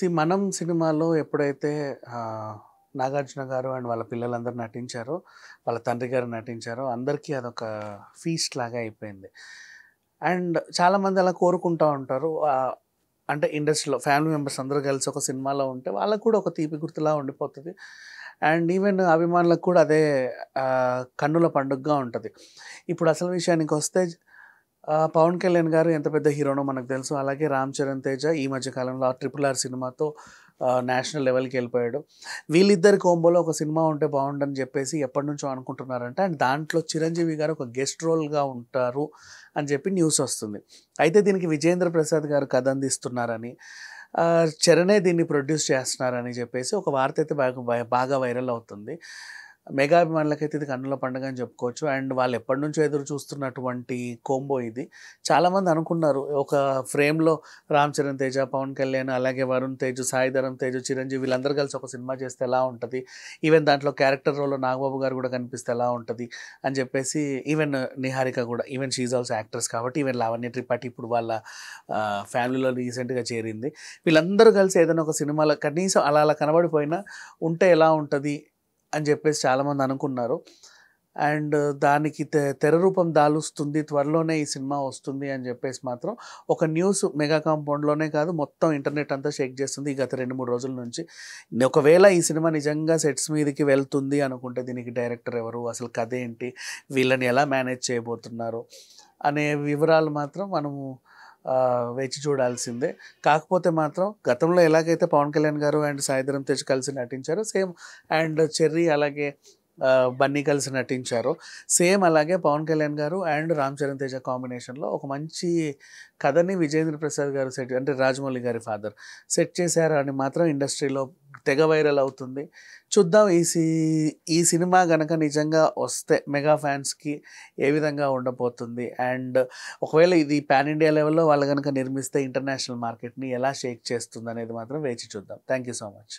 C మనం సినిమాలో ఎప్పుడైతే నాగార్జున గారు అండ్ వాళ్ళ పిల్లలందరూ నటించారో వాళ్ళ తండ్రి గారు నటించారో అందరికీ అదొక ఫీస్ట్ లాగా అయిపోయింది అండ్ చాలామంది అలా కోరుకుంటూ ఉంటారు అంటే ఇండస్ట్రీలో ఫ్యామిలీ మెంబర్స్ అందరూ కలిసి ఒక సినిమాలో ఉంటే వాళ్ళకు కూడా ఒక తీపి గుర్తులా ఉండిపోతుంది అండ్ ఈవెన్ అభిమానులకు కూడా అదే కన్నుల పండుగగా ఉంటుంది ఇప్పుడు అసలు విషయానికి వస్తే పవన్ కళ్యాణ్ గారు ఎంత పెద్ద హీరోనో మనకు తెలుసు అలాగే రామ్ చరణ్ తేజ ఈ మధ్య కాలంలో ఆ ట్రిపుల్ ఆర్ సినిమాతో నేషనల్ లెవెల్కి వెళ్ళిపోయాడు వీళ్ళిద్దరి కోంబోలో ఒక సినిమా ఉంటే బాగుండని చెప్పేసి ఎప్పటి నుంచో అనుకుంటున్నారంటే అండ్ దాంట్లో చిరంజీవి గారు ఒక గెస్ట్ రోల్గా ఉంటారు అని చెప్పి న్యూస్ వస్తుంది అయితే దీనికి విజేంద్ర ప్రసాద్ గారు కథ అందిస్తున్నారని చరణే దీన్ని ప్రొడ్యూస్ చేస్తున్నారని చెప్పేసి ఒక వార్త అయితే బాగా బాగా వైరల్ అవుతుంది అయితే ఇది కన్నుల పండుగ అని చెప్పుకోవచ్చు అండ్ వాళ్ళు ఎప్పటి నుంచో ఎదురు చూస్తున్నటువంటి కోంబో ఇది చాలామంది అనుకున్నారు ఒక ఫ్రేమ్లో రామ్ చరణ్ తేజ పవన్ కళ్యాణ్ అలాగే వరుణ్ తేజ్ సాయిధరం తేజ్ చిరంజీవి వీళ్ళందరూ కలిసి ఒక సినిమా చేస్తే ఎలా ఉంటుంది ఈవెన్ దాంట్లో క్యారెక్టర్ రోల్లో నాగబాబు గారు కూడా కనిపిస్తే ఎలా ఉంటుంది అని చెప్పేసి ఈవెన్ నిహారిక కూడా ఈవెన్ షీజ్ ఆల్సో యాక్టర్స్ కాబట్టి ఈవెన్ లావణ్య త్రిపాఠి ఇప్పుడు వాళ్ళ ఫ్యామిలీలో రీసెంట్గా చేరింది వీళ్ళందరూ కలిసి ఏదైనా ఒక సినిమాలో కనీసం అలా అలా కనబడిపోయినా ఉంటే ఎలా ఉంటుంది అని చెప్పేసి చాలామంది అనుకున్నారు అండ్ దానికి తె తెర రూపం దాలుస్తుంది త్వరలోనే ఈ సినిమా వస్తుంది అని చెప్పేసి మాత్రం ఒక న్యూస్ మెగా కాంపౌండ్లోనే కాదు మొత్తం ఇంటర్నెట్ అంతా షేక్ చేస్తుంది గత రెండు మూడు రోజుల నుంచి ఒకవేళ ఈ సినిమా నిజంగా సెట్స్ మీదకి వెళ్తుంది అనుకుంటే దీనికి డైరెక్టర్ ఎవరు అసలు కథ ఏంటి వీళ్ళని ఎలా మేనేజ్ చేయబోతున్నారు అనే వివరాలు మాత్రం మనము వేచి చూడాల్సిందే కాకపోతే మాత్రం గతంలో ఎలాగైతే పవన్ కళ్యాణ్ గారు అండ్ సాయిధరం తేజ్ కలిసి నటించారో సేమ్ అండ్ చెర్రీ అలాగే బన్నీ కలిసి నటించారు సేమ్ అలాగే పవన్ కళ్యాణ్ గారు అండ్ రామ్ చరణ్ తేజ కాంబినేషన్లో ఒక మంచి కథని విజేంద్ర ప్రసాద్ గారు సెట్ అంటే రాజమౌళి గారి ఫాదర్ సెట్ చేశారు అని మాత్రం ఇండస్ట్రీలో తెగ వైరల్ అవుతుంది చూద్దాం ఈ సీ ఈ సినిమా గనక నిజంగా వస్తే మెగా ఫ్యాన్స్కి ఏ విధంగా ఉండబోతుంది అండ్ ఒకవేళ ఇది పాన్ ఇండియా లెవెల్లో వాళ్ళు కనుక నిర్మిస్తే ఇంటర్నేషనల్ మార్కెట్ని ఎలా షేక్ చేస్తుంది అనేది మాత్రం వేచి చూద్దాం థ్యాంక్ యూ సో మచ్